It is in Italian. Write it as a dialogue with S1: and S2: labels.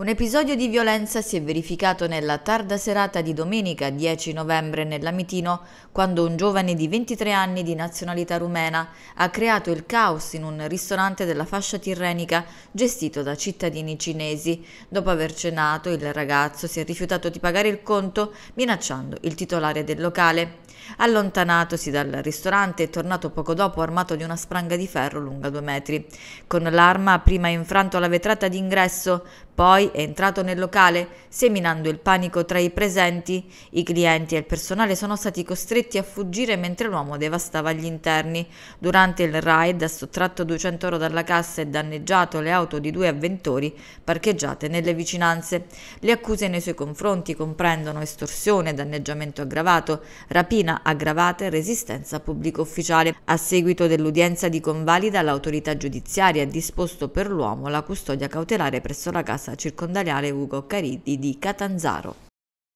S1: Un episodio di violenza si è verificato nella tarda serata di domenica 10 novembre nell'Amitino, quando un giovane di 23 anni di nazionalità rumena ha creato il caos in un ristorante della fascia tirrenica gestito da cittadini cinesi. Dopo aver cenato, il ragazzo si è rifiutato di pagare il conto, minacciando il titolare del locale. Allontanatosi dal ristorante è tornato poco dopo armato di una spranga di ferro lunga due metri. Con l'arma ha prima infranto la vetrata d'ingresso, poi è entrato nel locale, seminando il panico tra i presenti. I clienti e il personale sono stati costretti a fuggire mentre l'uomo devastava gli interni. Durante il raid ha sottratto 200 euro dalla cassa e danneggiato le auto di due avventori parcheggiate nelle vicinanze. Le accuse nei suoi confronti comprendono estorsione, danneggiamento aggravato, rapina aggravata e resistenza a pubblico ufficiale. A seguito dell'udienza di convalida, l'autorità giudiziaria ha disposto per l'uomo la custodia cautelare presso la casa piazza circondariale Ugo Caridi di Catanzaro.